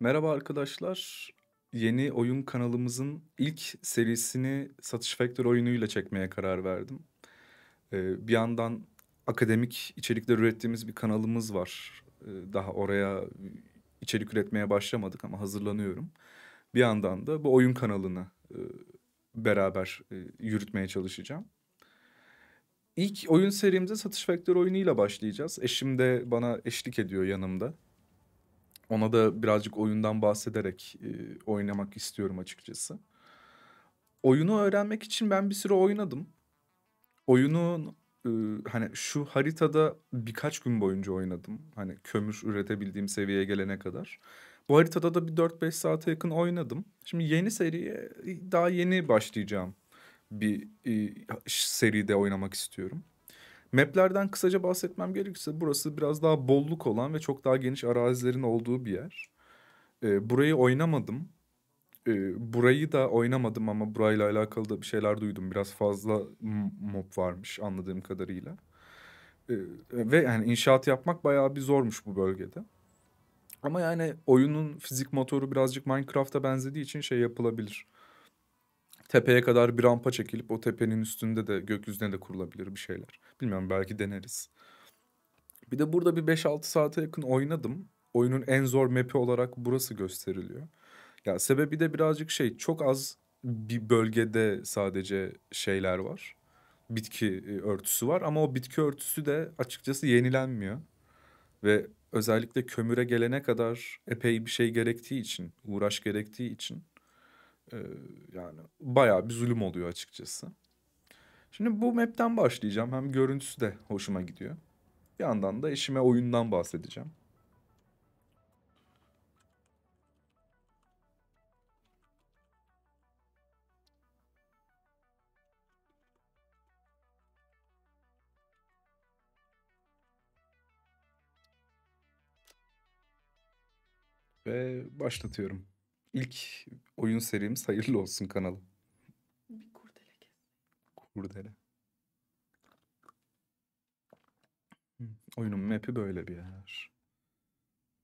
Merhaba arkadaşlar. Yeni oyun kanalımızın ilk serisini Satisfactor oyunuyla çekmeye karar verdim. Ee, bir yandan akademik içerikler ürettiğimiz bir kanalımız var. Ee, daha oraya içerik üretmeye başlamadık ama hazırlanıyorum. Bir yandan da bu oyun kanalını e, beraber e, yürütmeye çalışacağım. İlk oyun serimize Satisfactor oyunuyla başlayacağız. Eşim de bana eşlik ediyor yanımda ona da birazcık oyundan bahsederek e, oynamak istiyorum açıkçası. Oyunu öğrenmek için ben bir süre oynadım. Oyunun e, hani şu haritada birkaç gün boyunca oynadım. Hani kömür üretebildiğim seviyeye gelene kadar. Bu haritada da bir 4-5 saate yakın oynadım. Şimdi yeni seriye daha yeni başlayacağım bir e, seride oynamak istiyorum. Maplerden kısaca bahsetmem gerekirse burası biraz daha bolluk olan ve çok daha geniş arazilerin olduğu bir yer. E, burayı oynamadım. E, burayı da oynamadım ama burayla alakalı da bir şeyler duydum. Biraz fazla mob varmış anladığım kadarıyla. E, ve yani inşaat yapmak bayağı bir zormuş bu bölgede. Ama yani oyunun fizik motoru birazcık Minecraft'a benzediği için şey yapılabilir tepeye kadar bir rampa çekilip o tepenin üstünde de gökyüzüne de kurulabilir bir şeyler. Bilmiyorum belki deneriz. Bir de burada bir 5-6 saate yakın oynadım. Oyunun en zor map'i olarak burası gösteriliyor. Ya sebebi de birazcık şey çok az bir bölgede sadece şeyler var. Bitki e, örtüsü var ama o bitki örtüsü de açıkçası yenilenmiyor. Ve özellikle kömüre gelene kadar epey bir şey gerektiği için, uğraş gerektiği için ee, yani bayağı bir zulüm oluyor açıkçası. Şimdi bu map'ten başlayacağım. Hem görüntüsü de hoşuma gidiyor. Bir yandan da eşime oyundan bahsedeceğim. Ve başlatıyorum. İlk oyun serimiz hayırlı olsun kanalım. Bir kurdele kes. Kurdele. Oyunun map'i böyle bir yer.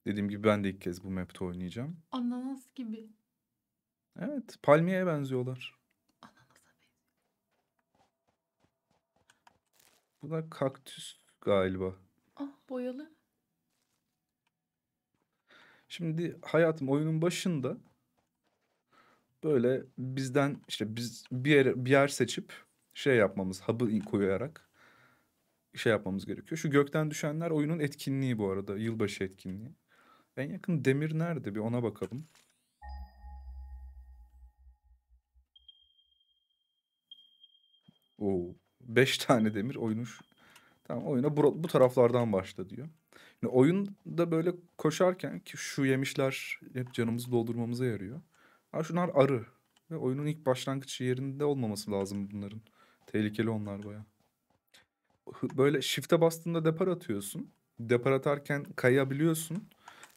Dediğim gibi ben de ilk kez bu map'te oynayacağım. Ananas gibi. Evet, palmiyeye benziyorlar. Ananasa benziyor. da kaktüs galiba. Ah boyalı. Şimdi hayatım oyunun başında böyle bizden işte biz bir yer, bir yer seçip şey yapmamız, hub'ı koyarak şey yapmamız gerekiyor. Şu gökten düşenler oyunun etkinliği bu arada. Yılbaşı etkinliği. En yakın demir nerede? Bir ona bakalım. Oo, beş tane demir oyunu Tamam oyuna bu, bu taraflardan başla diyor. Yani oyunda böyle koşarken ki şu yemişler hep canımızı doldurmamıza yarıyor. Ha şunlar arı. Ve oyunun ilk başlangıç yerinde olmaması lazım bunların. Tehlikeli onlar baya. Böyle shift'e bastığında depar atıyorsun. Depar atarken kayabiliyorsun.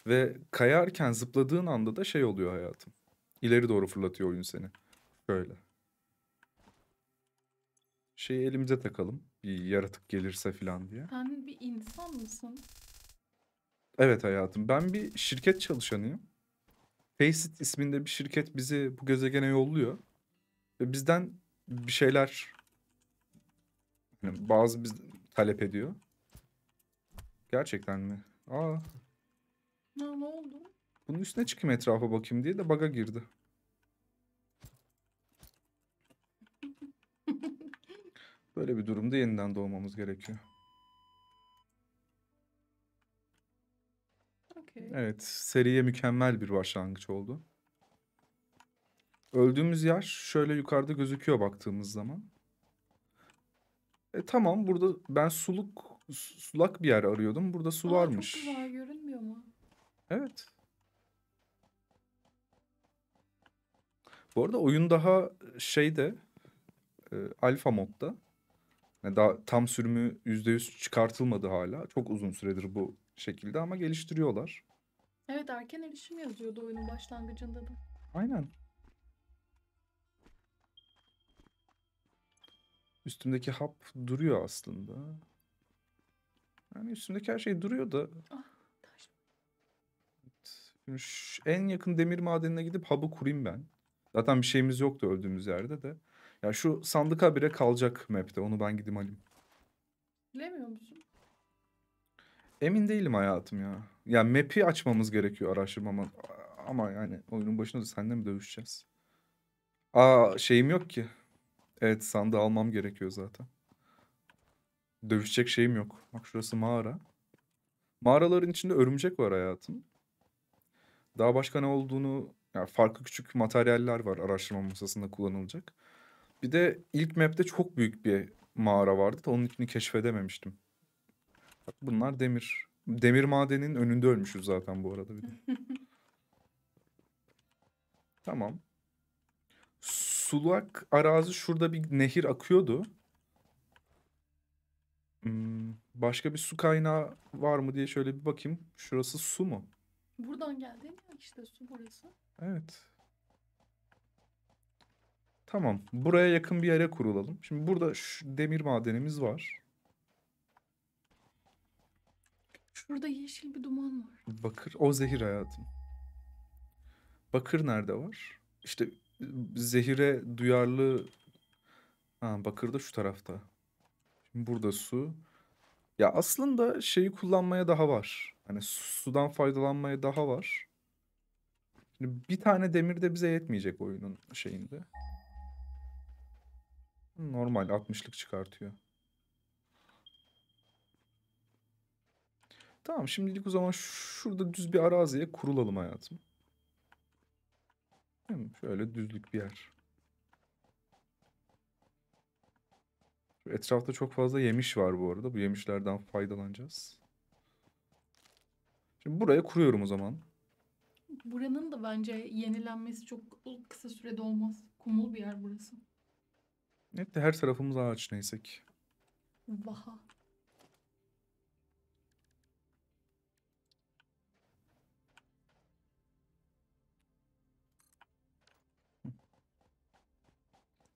Ve kayarken zıpladığın anda da şey oluyor hayatım. İleri doğru fırlatıyor oyun seni. Böyle. Şeyi elimize takalım. Bir yaratık gelirse falan diye. Sen bir insan mısın? Evet hayatım. Ben bir şirket çalışanıyım. Faceit isminde bir şirket bizi bu gezegene yolluyor. Ve bizden bir şeyler yani bazı biz talep ediyor. Gerçekten mi? Aa. Ne, ne oldu? Bunun üstüne çıkayım etrafa bakayım diye de baga girdi. Böyle bir durumda yeniden doğmamız gerekiyor. Okay. Evet, seriye mükemmel bir başlangıç oldu. Öldüğümüz yer şöyle yukarıda gözüküyor baktığımız zaman. E tamam burada ben suluk sulak bir yer arıyordum. Burada su Aa, varmış. Çok var görünmüyor mu? Evet. Bu arada oyun daha şeyde e, alfa modda. Yani daha tam sürümü %100 çıkartılmadı hala. Çok uzun süredir bu şekilde ama geliştiriyorlar. Evet erken erişim yazıyordu oyunun başlangıcında da. Aynen. Üstümdeki hap duruyor aslında. Yani üstümdeki her şey duruyor da. Ah, taş. Evet. En yakın demir madenine gidip hub'ı kurayım ben. Zaten bir şeyimiz yoktu öldüğümüz yerde de. Ya şu sandık bile kalacak map'te. Onu ben gideyim alayım. Bilemiyor musun? Emin değilim hayatım ya. Ya map'i açmamız gerekiyor araştırmama. Ama yani oyunun başında da seninle mi dövüşeceğiz? Aa şeyim yok ki. Evet sandığı almam gerekiyor zaten. Dövüşecek şeyim yok. Bak şurası mağara. Mağaraların içinde örümcek var hayatım. Daha başka ne olduğunu... Yani farklı küçük materyaller var araştırma masasında kullanılacak. Bir de ilk map'te çok büyük bir mağara vardı da onun içini keşfedememiştim. Bak bunlar demir. Demir madeninin önünde ölmüşüz zaten bu arada bir de. tamam. Sulak arazi şurada bir nehir akıyordu. Hmm, başka bir su kaynağı var mı diye şöyle bir bakayım. Şurası su mu? Buradan geldi ya işte su burası. Evet. Tamam. Buraya yakın bir yere kurulalım. Şimdi burada şu demir madenimiz var. Şurada yeşil bir duman var. Bakır. O zehir hayatım. Bakır nerede var? İşte zehire duyarlı... Ha, bakır da şu tarafta. Şimdi burada su. Ya aslında şeyi kullanmaya daha var. Hani sudan faydalanmaya daha var. Şimdi bir tane demir de bize yetmeyecek oyunun şeyinde. Normal 60'lık çıkartıyor. Tamam şimdilik o zaman şurada düz bir araziye kurulalım hayatım. Şöyle düzlük bir yer. Etrafta çok fazla yemiş var bu arada. Bu yemişlerden faydalanacağız. Şimdi buraya kuruyorum o zaman. Buranın da bence yenilenmesi çok kısa sürede olmaz. Kumul bir yer burası. Evet de her tarafımız ağaç neyse ki. Vaha.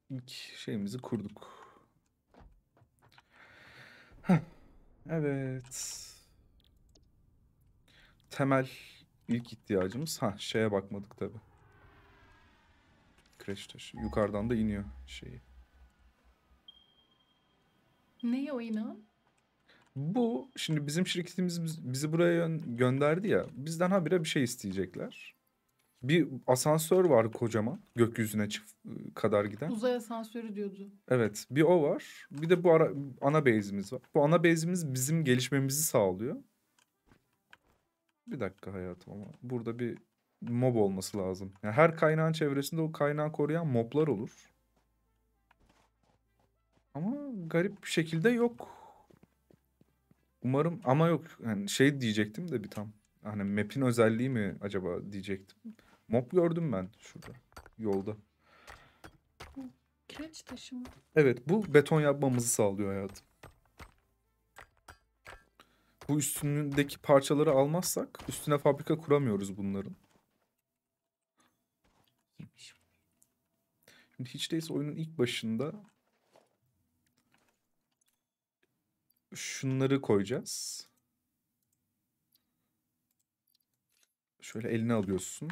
ilk şeyimizi kurduk. Heh. Evet. Temel ilk ihtiyacımız. Ha şeye bakmadık tabi. Kreş taşı. Yukarıdan da iniyor şeyi. Neye o inan? Bu şimdi bizim şirketimiz bizi buraya gönderdi ya. Bizden habire bir şey isteyecekler. Bir asansör var kocaman gökyüzüne çık kadar giden. Uzay asansörü diyordu. Evet bir o var bir de bu ara, ana bezimiz var. Bu ana bezimiz bizim gelişmemizi sağlıyor. Bir dakika hayatım ama burada bir mob olması lazım. Yani her kaynağın çevresinde o kaynağı koruyan moblar olur. Ama garip bir şekilde yok. Umarım ama yok. Yani şey diyecektim de bir tam. Hani map'in özelliği mi acaba diyecektim. Mob gördüm ben şurada. Yolda. Kireç taşı mı? Evet bu beton yapmamızı sağlıyor hayatım. Bu üstündeki parçaları almazsak üstüne fabrika kuramıyoruz bunların. Şimdi hiç değilse oyunun ilk başında şunları koyacağız. Şöyle eline alıyorsun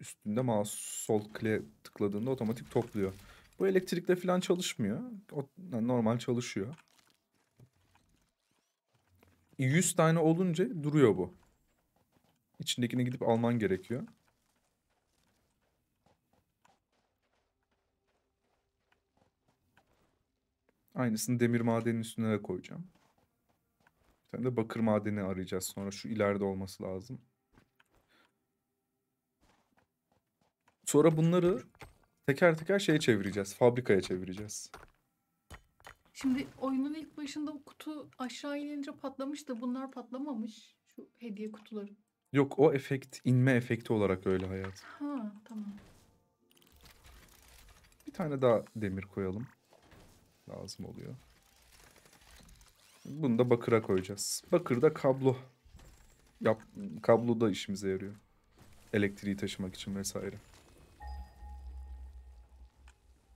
üstünde mouse sol kle tıkladığında otomatik topluyor. Bu elektrikle falan çalışmıyor. O, normal çalışıyor. 100 tane olunca duruyor bu. İçindekini gidip alman gerekiyor. Aynısını demir madenin üstüne de koyacağım. Bir tane de bakır madeni arayacağız sonra. Şu ileride olması lazım. Sonra bunları teker teker şeye çevireceğiz. Fabrikaya çevireceğiz. Şimdi oyunun ilk başında o kutu aşağı inince patlamış da bunlar patlamamış. Şu hediye kutuları. Yok o efekt inme efekti olarak öyle hayat. Ha tamam. Bir tane daha demir koyalım. Lazım oluyor. Bunu da bakıra koyacağız. Bakır da kablo. Yap, kablo da işimize yarıyor. Elektriği taşımak için vesaire.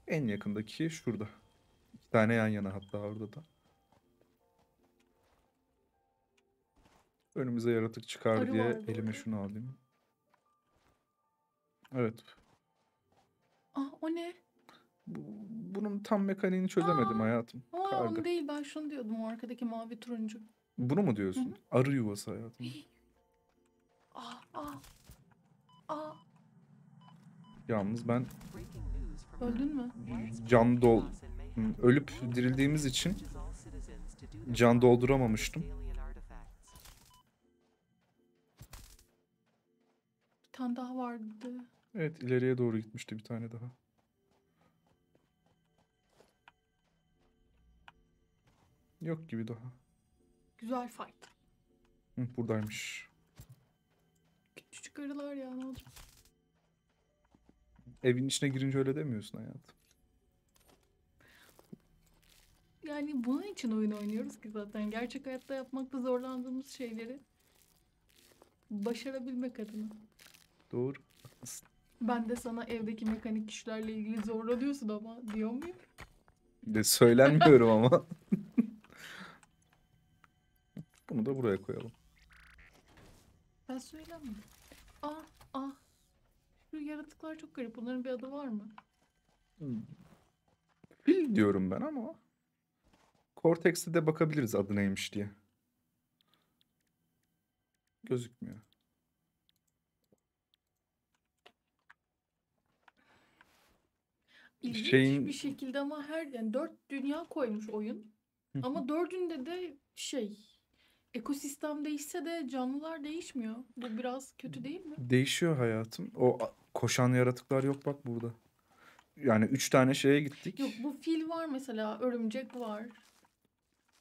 En yakındaki şurada. İki tane yan yana hatta orada da. Önümüze yaratık çıkar Arı diye elime orada. şunu alayım. Evet. Ah o ne? Bu, bunun tam mekaniğini çözemedim Aa, hayatım. O Karga. değil ben şunu diyordum o arkadaki mavi turuncu. Bunu mu diyorsun? Hı-hı. Arı yuvası hayatım. Ah ah ah. Yalnız ben Öldün mü? Can dol... Ölüp dirildiğimiz için can dolduramamıştım. Bir tane daha vardı. Evet ileriye doğru gitmişti bir tane daha. Yok gibi daha. Güzel fight. Hı, buradaymış. Küçücük arılar ya ne olacak? Evin içine girince öyle demiyorsun hayatım. Yani bunun için oyun oynuyoruz ki zaten. Gerçek hayatta yapmakta zorlandığımız şeyleri başarabilmek adına. Doğru. Ben de sana evdeki mekanik işlerle ilgili zorlanıyorsun ama diyor muyum? De söylenmiyorum ama. Bunu da buraya koyalım. Ben söylenmiyorum. Ah ah bu yaratıklar çok garip. Bunların bir adı var mı? Fil hmm. diyorum ben ama. Cortex'te de bakabiliriz adı neymiş diye. Gözükmüyor. İlginç Şeyin... bir şekilde ama her yani dört dünya koymuş oyun. ama dördünde de şey ekosistem değişse de canlılar değişmiyor. Bu biraz kötü değil mi? Değişiyor hayatım. O Koşan yaratıklar yok bak burada. Yani üç tane şeye gittik. Yok bu fil var mesela. Örümcek var.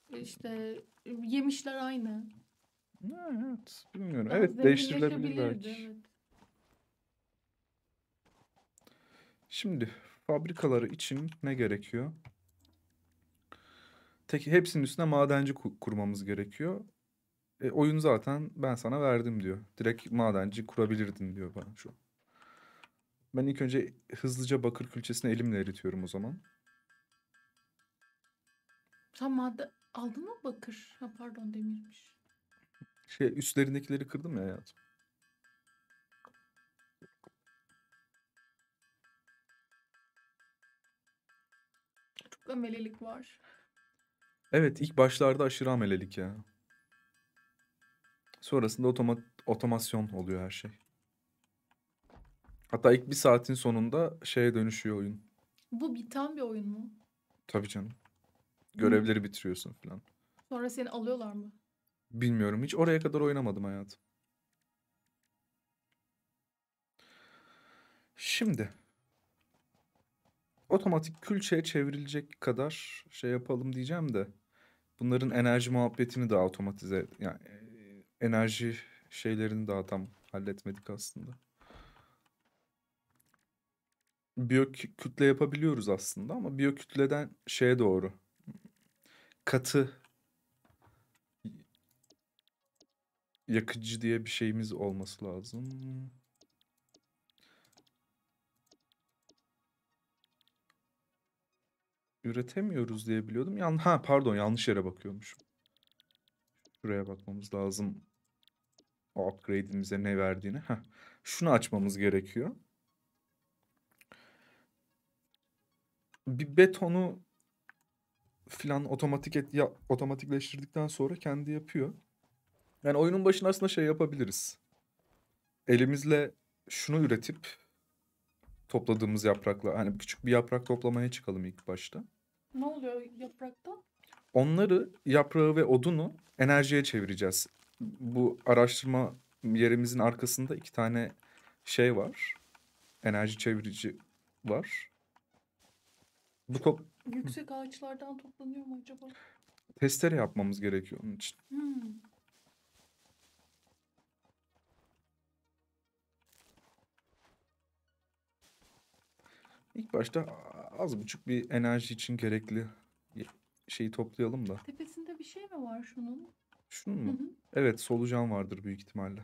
İşte yemişler aynı. Evet bilmiyorum. Daha evet değiştirilebilir belki. Evet. Şimdi fabrikaları için ne gerekiyor? Tek, hepsinin üstüne madenci kurmamız gerekiyor. E, oyun zaten ben sana verdim diyor. Direkt madenci kurabilirdin diyor bana şu an. Ben ilk önce hızlıca bakır külçesini elimle eritiyorum o zaman. Sen madde aldın mı bakır? Ha, pardon demirmiş. Şey üstlerindekileri kırdım ya hayatım. Çok amelelik var. Evet ilk başlarda aşırı amelelik ya. Sonrasında otomat otomasyon oluyor her şey. Hatta ilk bir saatin sonunda şeye dönüşüyor oyun. Bu biten bir oyun mu? Tabii canım. Görevleri bitiriyorsun falan. Sonra seni alıyorlar mı? Bilmiyorum. Hiç oraya kadar oynamadım hayatım. Şimdi otomatik külçeye çevrilecek kadar şey yapalım diyeceğim de bunların enerji muhabbetini de otomatize, yani e, enerji şeylerini daha tam halletmedik aslında biyokütle yapabiliyoruz aslında ama biyokütleden şeye doğru katı yakıcı diye bir şeyimiz olması lazım. Üretemiyoruz diye biliyordum. Yan ha pardon yanlış yere bakıyormuşum. Şuraya bakmamız lazım. O upgrade'imize ne verdiğini. Heh. Şunu açmamız gerekiyor. bir betonu filan otomatik et, ya, otomatikleştirdikten sonra kendi yapıyor. Yani oyunun başına aslında şey yapabiliriz. Elimizle şunu üretip topladığımız yaprakla hani küçük bir yaprak toplamaya çıkalım ilk başta. Ne oluyor yaprakta? Onları yaprağı ve odunu enerjiye çevireceğiz. Bu araştırma yerimizin arkasında iki tane şey var. Enerji çevirici var. Bu çok yüksek ağaçlardan toplanıyor mu acaba? testere yapmamız gerekiyor onun için. Hmm. İlk başta az buçuk bir enerji için gerekli şeyi toplayalım da. Tepesinde bir şey mi var şunun? Şunun mu? Evet solucan vardır büyük ihtimalle.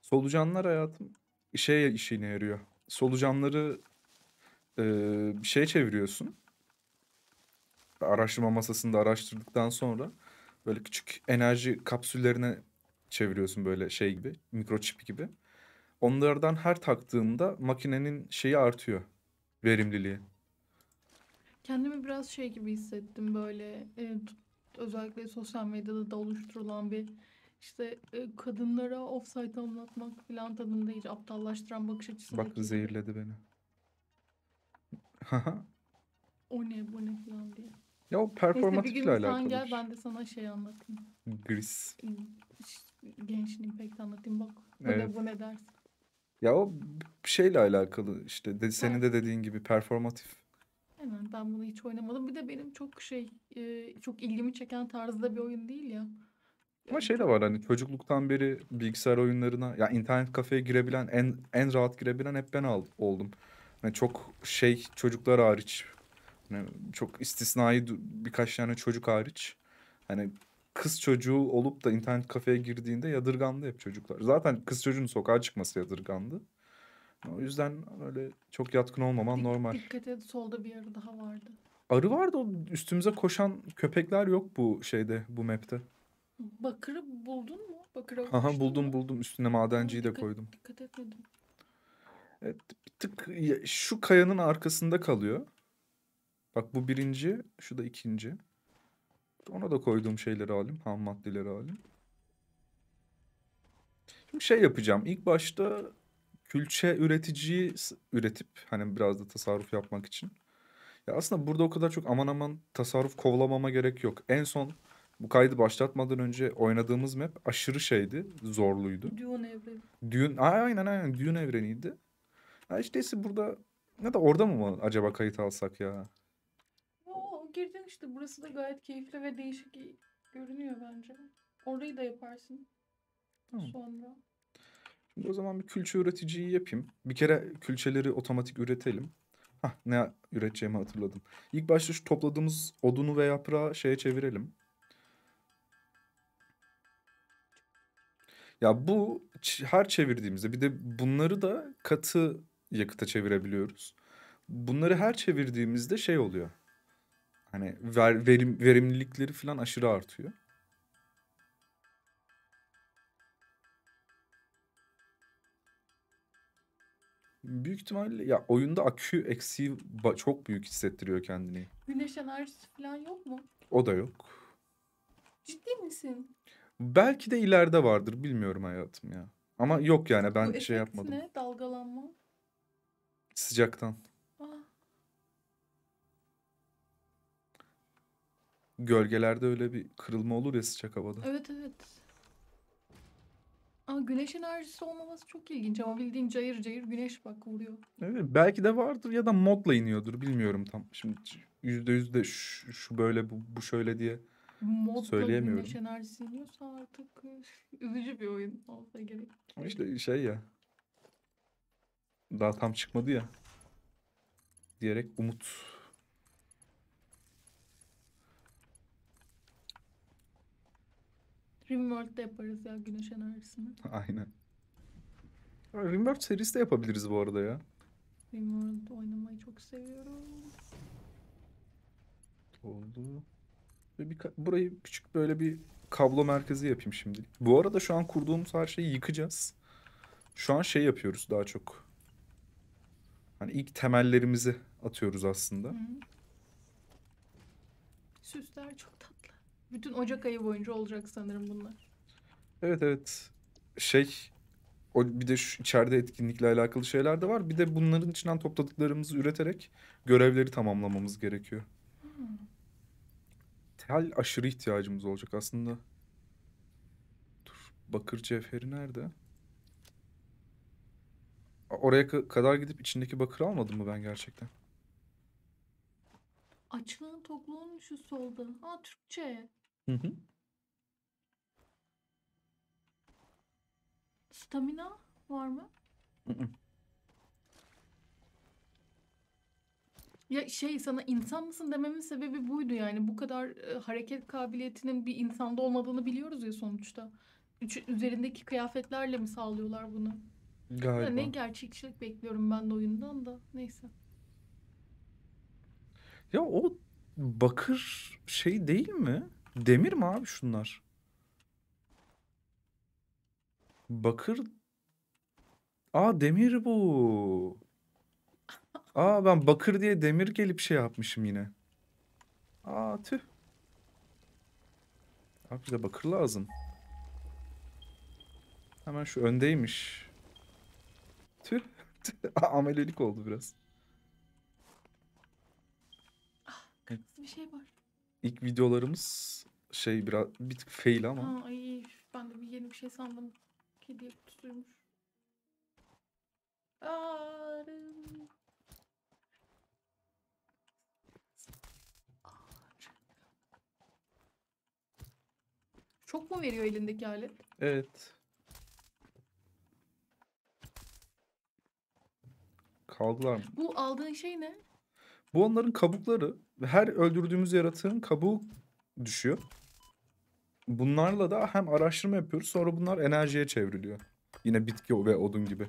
Solucanlar hayatım şey işine yarıyor. Solucanları e, bir şeye çeviriyorsun araştırma masasında araştırdıktan sonra böyle küçük enerji kapsüllerine çeviriyorsun böyle şey gibi mikroçip gibi. Onlardan her taktığında makinenin şeyi artıyor verimliliği. Kendimi biraz şey gibi hissettim böyle e, özellikle sosyal medyada da oluşturulan bir işte e, kadınlara offsite anlatmak falan tadında hiç aptallaştıran bakış açısı. Bak zehirledi beni. o ne bu ne falan diye. Ya o Neyse bir gün sen gel ben şey. de sana şey anlatayım. Gris. Gençliğin pek anlatayım bak. Bu, Evet. ne, bu ne dersin? Ya o şeyle alakalı işte de, senin de dediğin gibi performatif. Hemen ben bunu hiç oynamadım. Bir de benim çok şey e, çok ilgimi çeken tarzda bir oyun değil ya. Ama Yani şey de var hani çocukluktan beri bilgisayar oyunlarına ya internet kafeye girebilen en en rahat girebilen hep ben al, oldum. Hani çok şey çocuklar hariç yani çok istisnai birkaç tane çocuk hariç. Hani kız çocuğu olup da internet kafeye girdiğinde yadırgandı hep çocuklar. Zaten kız çocuğun sokağa çıkması yadırgandı. O yüzden öyle çok yatkın olmaman Dik, normal. Dikkat et solda bir arı daha vardı. Arı vardı o üstümüze koşan köpekler yok bu şeyde bu map'te. Bakırı buldun mu? Bakırı Aha buldum mu? buldum üstüne madenciyi dikkat, de koydum. Dikkat etmedim. Evet, bir tık şu kayanın arkasında kalıyor. Bak bu birinci, şu da ikinci. Ona da koyduğum şeyleri alayım, ham maddeleri alayım. Şimdi şey yapacağım. İlk başta külçe üreticiyi üretip hani biraz da tasarruf yapmak için. Ya aslında burada o kadar çok aman aman tasarruf kovlamama gerek yok. En son bu kaydı başlatmadan önce oynadığımız map aşırı şeydi, zorluydu. Düğün evreni. Dune, aynen aynen Dune evreniydi. Ya işte burada ne de orada mı acaba kayıt alsak ya? Girdin işte. Burası da gayet keyifli ve değişik görünüyor bence. Orayı da yaparsın. Tamam. Sonra. Şimdi o zaman bir külçe üreticiyi yapayım. Bir kere külçeleri otomatik üretelim. Ha ne üreteceğimi hatırladım. İlk başta şu topladığımız odunu ve yaprağı şeye çevirelim. Ya bu her çevirdiğimizde bir de bunları da katı yakıta çevirebiliyoruz. Bunları her çevirdiğimizde şey oluyor. Hani ver, verim, verimlilikleri falan aşırı artıyor. Büyük ihtimalle ya oyunda akü eksiği çok büyük hissettiriyor kendini. Güneş enerjisi falan yok mu? O da yok. Ciddi misin? Belki de ileride vardır bilmiyorum hayatım ya. Ama yok yani ben Bu şey yapmadım. Bu ne? Dalgalanma. Sıcaktan. Gölgelerde öyle bir kırılma olur ya sıcak havada. Evet evet. Aa, güneş enerjisi olmaması çok ilginç ama bildiğin cayır cayır güneş bak vuruyor. Evet, belki de vardır ya da modla iniyordur bilmiyorum tam. Şimdi yüzde yüzde şu, şu böyle bu, bu şöyle diye Modla söyleyemiyorum. güneş enerjisi iniyorsa artık üzücü bir oyun olsa gerek. İşte şey ya. Daha tam çıkmadı ya. Diyerek umut Rimworld'da yaparız ya güneş enerjisini. Aynen. Rimworld serisi de yapabiliriz bu arada ya. Rimworld oynamayı çok seviyorum. Oldu. Ve bir, burayı küçük böyle bir kablo merkezi yapayım şimdi. Bu arada şu an kurduğumuz her şeyi yıkacağız. Şu an şey yapıyoruz daha çok. Hani ilk temellerimizi atıyoruz aslında. Hı. Süsler çok tatlı. Bütün Ocak ayı boyunca olacak sanırım bunlar. Evet evet. Şey o bir de şu içeride etkinlikle alakalı şeyler de var. Bir de bunların içinden topladıklarımızı üreterek görevleri tamamlamamız gerekiyor. Hmm. Tel aşırı ihtiyacımız olacak aslında. Dur, bakır cevheri nerede? Oraya kadar gidip içindeki bakır almadım mı ben gerçekten? Açlığın tokluğun şu solda. Ha Türkçe. Hı hı. Stamina var mı? Ya şey sana insan mısın dememin sebebi buydu yani. Bu kadar e, hareket kabiliyetinin bir insanda olmadığını biliyoruz ya sonuçta. Üç, üzerindeki kıyafetlerle mi sağlıyorlar bunu? Galiba. Ya ne gerçekçilik bekliyorum ben de oyundan da. Neyse. Ya o bakır şey değil mi? Demir mi abi şunlar? Bakır. Aa demir bu. Aa ben bakır diye demir gelip şey yapmışım yine. Aa tüh. Abi de bakır lazım. Hemen şu öndeymiş. Tüh. tüh. Amelelik oldu biraz. Kırmızı bir şey var. İlk videolarımız şey biraz bir tık fail ama. Aa, ay ben de bir yeni bir şey sandım. Kediye kutusuymuş. Ağrım. Çok mu veriyor elindeki alet? Evet. Kaldılar mı? Bu aldığın şey ne? Bu onların kabukları. Ve her öldürdüğümüz yaratığın kabuğu düşüyor. Bunlarla da hem araştırma yapıyoruz sonra bunlar enerjiye çevriliyor. Yine bitki ve odun gibi.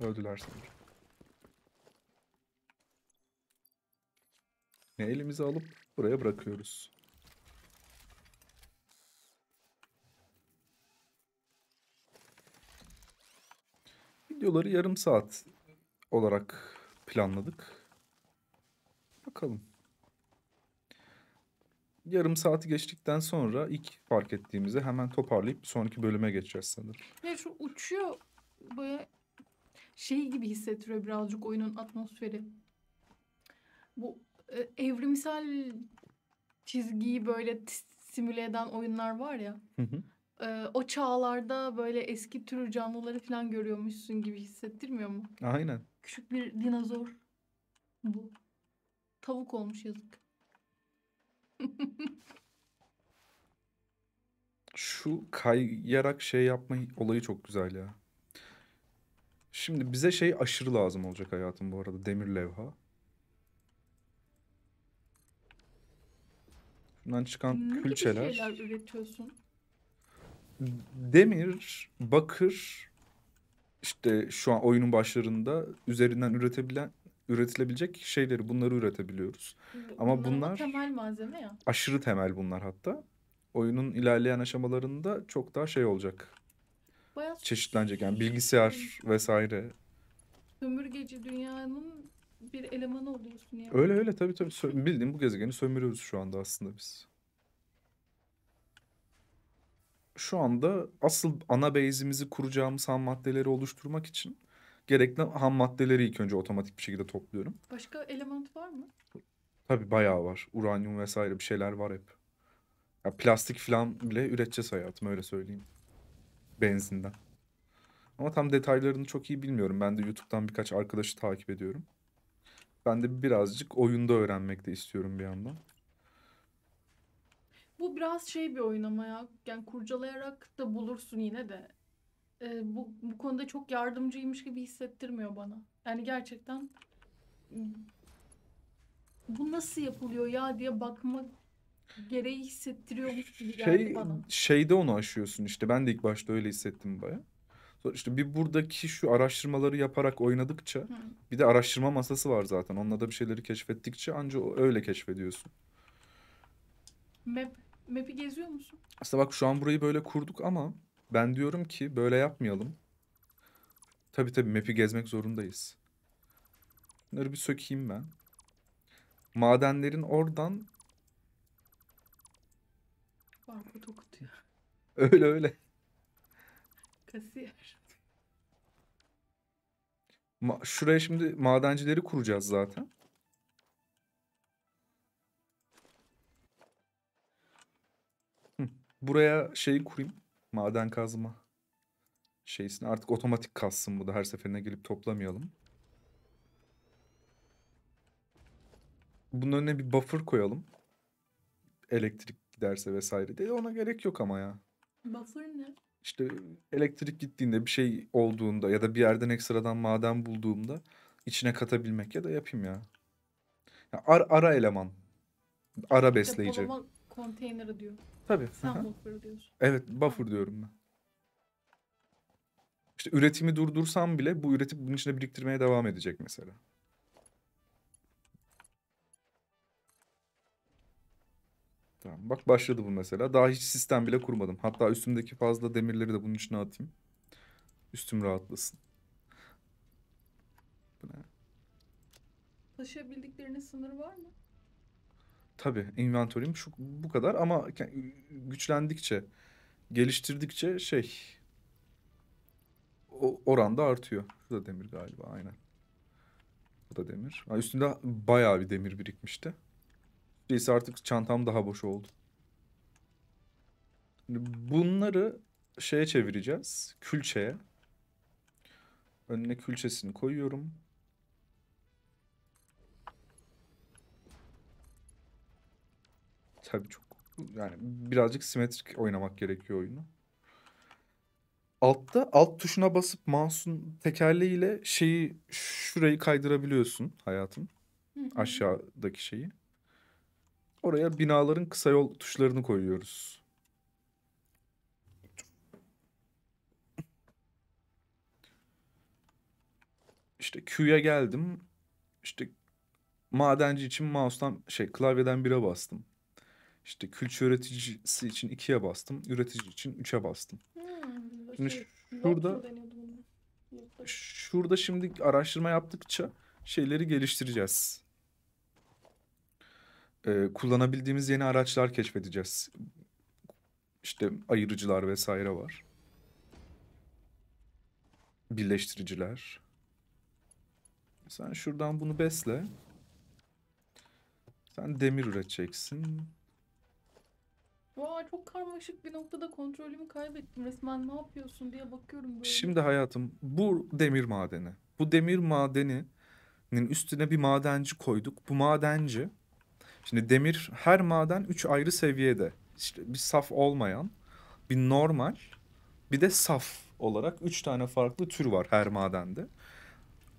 Öldüler sanırım. Ne elimizi alıp buraya bırakıyoruz. Videoları yarım saat olarak planladık. Bakalım. Yarım saati geçtikten sonra ilk fark ettiğimizde hemen toparlayıp sonraki bölüme geçeceğiz sanırım. Ya şu uçuyor böyle şey gibi hissettiriyor birazcık oyunun atmosferi. Bu e, evrimsel çizgiyi böyle simüle eden oyunlar var ya. Hı hı. E, o çağlarda böyle eski tür canlıları falan görüyormuşsun gibi hissettirmiyor mu? Aynen. Küçük bir dinozor. Bu. Tavuk olmuş yazık. Şu kayarak şey yapma olayı çok güzel ya. Şimdi bize şey aşırı lazım olacak hayatım bu arada. Demir levha. Bundan çıkan ne külçeler. Ne üretiyorsun? Demir, bakır, işte şu an oyunun başlarında üzerinden üretebilen üretilebilecek şeyleri bunları üretebiliyoruz. Bu, Ama bunlar temel malzeme ya. Aşırı temel bunlar hatta. Oyunun ilerleyen aşamalarında çok daha şey olacak. Bayağı çeşitlenecek yani şey- bilgisayar şey- vesaire. Sömürgeci dünyanın bir elemanı oluyorsun yani. Öyle öyle tabii tabii bildiğim bu gezegeni sömürüyoruz şu anda aslında biz şu anda asıl ana base'imizi kuracağımız ham maddeleri oluşturmak için gerekli ham maddeleri ilk önce otomatik bir şekilde topluyorum. Başka element var mı? Tabii bayağı var. Uranyum vesaire bir şeyler var hep. Ya plastik falan bile üreteceğiz hayatım öyle söyleyeyim. Benzinden. Ama tam detaylarını çok iyi bilmiyorum. Ben de YouTube'dan birkaç arkadaşı takip ediyorum. Ben de birazcık oyunda öğrenmek de istiyorum bir yandan. Bu biraz şey bir oyun ama ya. Yani kurcalayarak da bulursun yine de. Ee, bu, bu konuda çok yardımcıymış gibi hissettirmiyor bana. Yani gerçekten bu nasıl yapılıyor ya diye bakma gereği hissettiriyormuş gibi geldi şey, bana. Şeyde onu aşıyorsun işte. Ben de ilk başta öyle hissettim baya. İşte bir buradaki şu araştırmaları yaparak oynadıkça Hı. bir de araştırma masası var zaten. Onunla da bir şeyleri keşfettikçe ancak öyle keşfediyorsun. Map Map'i geziyor musun? Aslında bak şu an burayı böyle kurduk ama ben diyorum ki böyle yapmayalım. Tabii tabii map'i gezmek zorundayız. Bunları bir sökeyim ben. Madenlerin oradan... Barkod okutuyor. Öyle öyle. Kasiyer. Ma şuraya şimdi madencileri kuracağız zaten. Buraya şeyi kurayım. Maden kazma şeysini. Artık otomatik kazsın bu da her seferine gelip toplamayalım. Bunun önüne bir buffer koyalım. Elektrik giderse vesaire de Ona gerek yok ama ya. Buffer ne? İşte elektrik gittiğinde bir şey olduğunda ya da bir yerden ekstradan maden bulduğumda içine katabilmek ya da yapayım ya. ya ara, ara eleman. Ara besleyici. Depolama Konteyner diyor. Tabii. Sen buffer diyorsun. Evet buffer diyorum ben. İşte üretimi durdursam bile bu üretip bunun içine biriktirmeye devam edecek mesela. Tamam bak başladı bu mesela. Daha hiç sistem bile kurmadım. Hatta üstümdeki fazla demirleri de bunun içine atayım. Üstüm rahatlasın. Bu ne? Taşıyabildiklerinin sınırı var mı? Tabii inventörüm şu bu kadar ama güçlendikçe, geliştirdikçe şey o, oranda artıyor. Bu da demir galiba aynen. Bu da demir. Ha, üstünde bayağı bir demir birikmişti. Neyse artık çantam daha boş oldu. Bunları şeye çevireceğiz. Külçeye. Önüne külçesini koyuyorum. tabii çok yani birazcık simetrik oynamak gerekiyor oyunu. Altta alt tuşuna basıp mouse'un tekerleğiyle şeyi şurayı kaydırabiliyorsun hayatım. Aşağıdaki şeyi. Oraya binaların kısa yol tuşlarını koyuyoruz. İşte Q'ya geldim. İşte madenci için mouse'tan şey klavyeden bire bastım. İşte külçe üreticisi için ikiye bastım. Üretici için üçe bastım. Hmm, şimdi şey, şurada şurada şimdi araştırma yaptıkça şeyleri geliştireceğiz. Ee, kullanabildiğimiz yeni araçlar keşfedeceğiz. İşte ayırıcılar vesaire var. Birleştiriciler. Sen şuradan bunu besle. Sen demir üreteceksin. Vay çok karmaşık bir noktada kontrolümü kaybettim resmen. Ne yapıyorsun diye bakıyorum böyle. Şimdi hayatım bu demir madeni. Bu demir madeninin üstüne bir madenci koyduk. Bu madenci şimdi demir her maden üç ayrı seviyede. İşte bir saf olmayan, bir normal, bir de saf olarak üç tane farklı tür var her madende.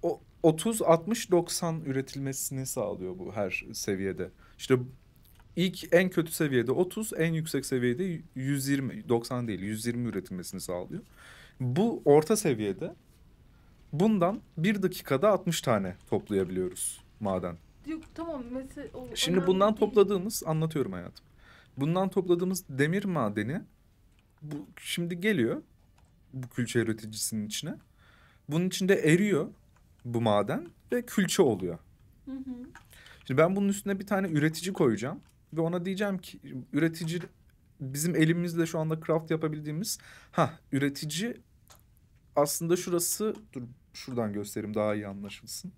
O 30 60 90 üretilmesini sağlıyor bu her seviyede. İşte ilk en kötü seviyede 30, en yüksek seviyede 120, 90 değil 120 üretilmesini sağlıyor. Bu orta seviyede bundan bir dakikada 60 tane toplayabiliyoruz maden. Yok tamam mesela... O Şimdi bundan değil. topladığımız anlatıyorum hayatım. Bundan topladığımız demir madeni bu şimdi geliyor bu külçe üreticisinin içine. Bunun içinde eriyor bu maden ve külçe oluyor. Hı hı. Şimdi ben bunun üstüne bir tane üretici koyacağım ve ona diyeceğim ki üretici bizim elimizle şu anda craft yapabildiğimiz ha üretici aslında şurası dur şuradan göstereyim daha iyi anlaşılsın.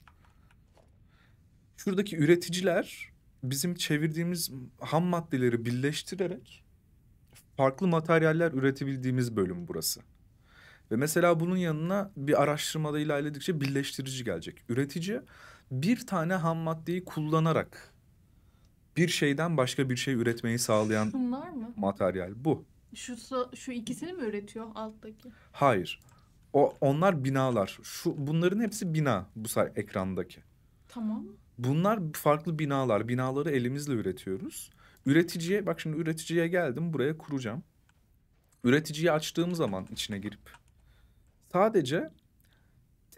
Şuradaki üreticiler bizim çevirdiğimiz ham maddeleri birleştirerek farklı materyaller üretebildiğimiz bölüm burası. Ve mesela bunun yanına bir araştırmada ilerledikçe birleştirici gelecek. Üretici bir tane ham maddeyi kullanarak bir şeyden başka bir şey üretmeyi sağlayan Şunlar mı? materyal bu. Şu şu ikisini mi üretiyor alttaki? Hayır. O onlar binalar. Şu bunların hepsi bina bu say ekrandaki. Tamam. Bunlar farklı binalar. Binaları elimizle üretiyoruz. Üreticiye bak şimdi üreticiye geldim buraya kuracağım. Üreticiyi açtığım zaman içine girip sadece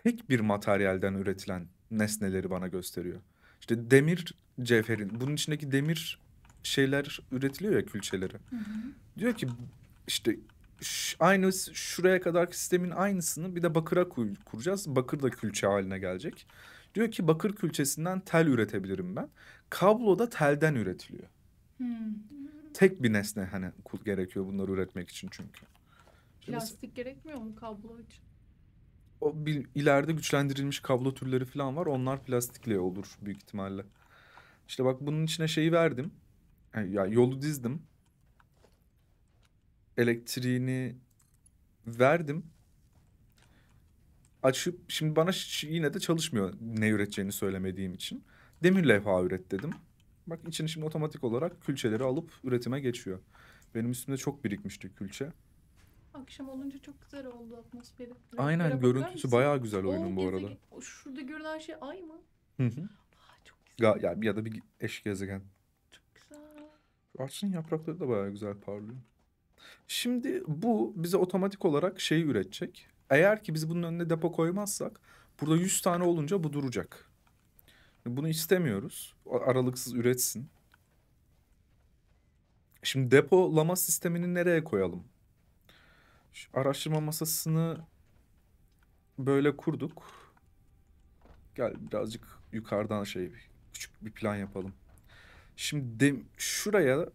tek bir materyalden üretilen nesneleri bana gösteriyor. İşte demir cevherin. Bunun içindeki demir şeyler üretiliyor ya külçeleri. Hı hı. Diyor ki işte aynı şuraya kadarki sistemin aynısını bir de bakıra kuracağız. Bakır da külçe haline gelecek. Diyor ki bakır külçesinden tel üretebilirim ben. Kablo da telden üretiliyor. Hmm. Tek bir nesne hani gerekiyor bunları üretmek için çünkü. Plastik gerekmiyor mu kablo için? O bir ileride güçlendirilmiş kablo türleri falan var. Onlar plastikle olur büyük ihtimalle. İşte bak bunun içine şeyi verdim. Yani, yani yolu dizdim. Elektriğini verdim. Açıp şimdi bana yine de çalışmıyor ne üreteceğini söylemediğim için. Demir levha üret dedim. Bak içine şimdi otomatik olarak külçeleri alıp üretime geçiyor. Benim üstümde çok birikmişti külçe. Akşam olunca çok güzel oldu atmosferi. Aynen Beraber görüntüsü bayağı güzel oyunun bu arada. Şurada görünen şey ay mı? Hı hı. Ga yani ya da bir eş gezegen. Çok güzel. Ağaçın yaprakları da bayağı güzel parlıyor. Şimdi bu bize otomatik olarak şeyi üretecek. Eğer ki biz bunun önüne depo koymazsak burada 100 tane olunca bu duracak. Bunu istemiyoruz. Aralıksız üretsin. Şimdi depolama sistemini nereye koyalım? Şu araştırma masasını böyle kurduk. Gel birazcık yukarıdan şey küçük bir plan yapalım. Şimdi de, şuraya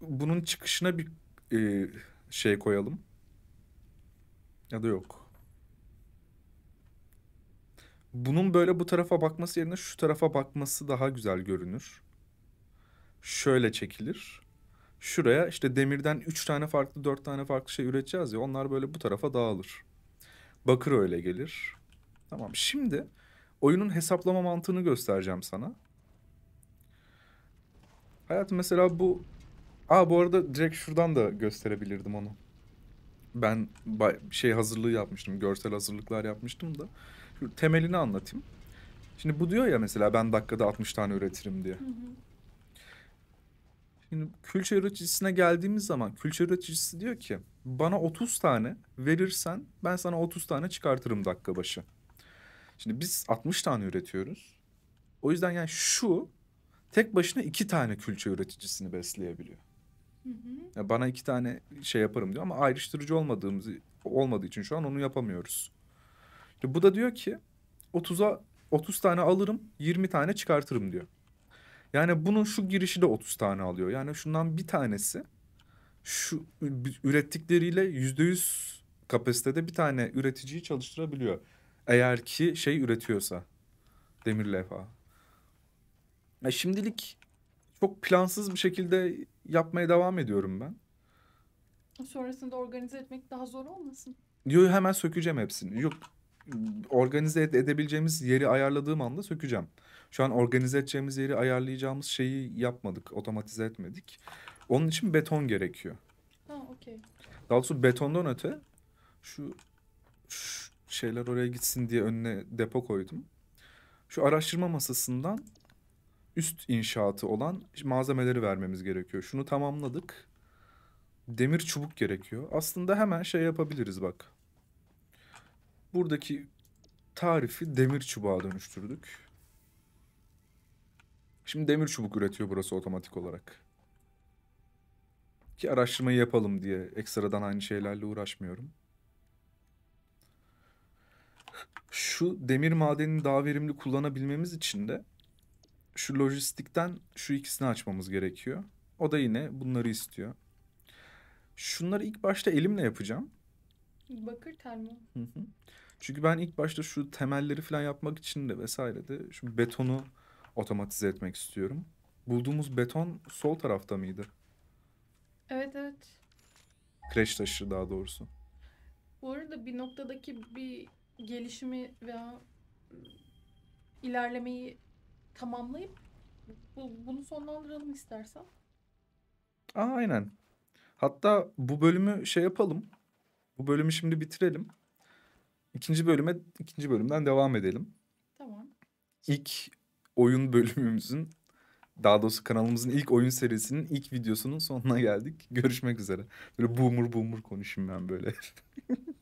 bunun çıkışına bir e, şey koyalım. Ya da yok. Bunun böyle bu tarafa bakması yerine şu tarafa bakması daha güzel görünür. Şöyle çekilir. Şuraya işte demirden üç tane farklı dört tane farklı şey üreteceğiz ya onlar böyle bu tarafa dağılır. Bakır öyle gelir. Tamam şimdi oyunun hesaplama mantığını göstereceğim sana. Hayatım mesela bu... Aa bu arada direkt şuradan da gösterebilirdim onu. Ben şey hazırlığı yapmıştım, görsel hazırlıklar yapmıştım da. Şu temelini anlatayım. Şimdi bu diyor ya mesela ben dakikada 60 tane üretirim diye. Hı hı. Şimdi külçe üreticisine geldiğimiz zaman külçe üreticisi diyor ki bana 30 tane verirsen ben sana 30 tane çıkartırım dakika başı. Şimdi biz 60 tane üretiyoruz. O yüzden yani şu tek başına iki tane külçe üreticisini besleyebiliyor. Hı hı. Yani bana iki tane şey yaparım diyor ama ayrıştırıcı olmadığımız olmadığı için şu an onu yapamıyoruz. İşte bu da diyor ki 30'a 30 tane alırım 20 tane çıkartırım diyor. Yani bunun şu girişi de 30 tane alıyor. Yani şundan bir tanesi şu ürettikleriyle yüzde yüz kapasitede bir tane üreticiyi çalıştırabiliyor. Eğer ki şey üretiyorsa demir levha. E şimdilik çok plansız bir şekilde yapmaya devam ediyorum ben. Sonrasında organize etmek daha zor olmasın? Yok hemen sökeceğim hepsini. Yok organize edebileceğimiz yeri ayarladığım anda sökeceğim. Şu an organize edeceğimiz yeri ayarlayacağımız şeyi yapmadık, otomatize etmedik. Onun için beton gerekiyor. Ha, okay. Daha doğrusu betondan öte şu, şu şeyler oraya gitsin diye önüne depo koydum. Şu araştırma masasından üst inşaatı olan malzemeleri vermemiz gerekiyor. Şunu tamamladık. Demir çubuk gerekiyor. Aslında hemen şey yapabiliriz bak. Buradaki tarifi demir çubuğa dönüştürdük. Şimdi demir çubuk üretiyor burası otomatik olarak. Ki araştırmayı yapalım diye ekstradan aynı şeylerle uğraşmıyorum şu demir madenini daha verimli kullanabilmemiz için de şu lojistikten şu ikisini açmamız gerekiyor. O da yine bunları istiyor. Şunları ilk başta elimle yapacağım. Bakır tel Çünkü ben ilk başta şu temelleri falan yapmak için de vesaire de şu betonu otomatize etmek istiyorum. Bulduğumuz beton sol tarafta mıydı? Evet evet. Kreş taşı daha doğrusu. Bu arada bir noktadaki bir gelişimi veya ıı, ilerlemeyi tamamlayıp bu, bunu sonlandıralım istersen. Aa, aynen. Hatta bu bölümü şey yapalım. Bu bölümü şimdi bitirelim. İkinci bölüme ikinci bölümden devam edelim. Tamam. İlk oyun bölümümüzün daha doğrusu kanalımızın ilk oyun serisinin ilk videosunun sonuna geldik. Görüşmek üzere. Böyle boomer boomer konuşayım ben böyle.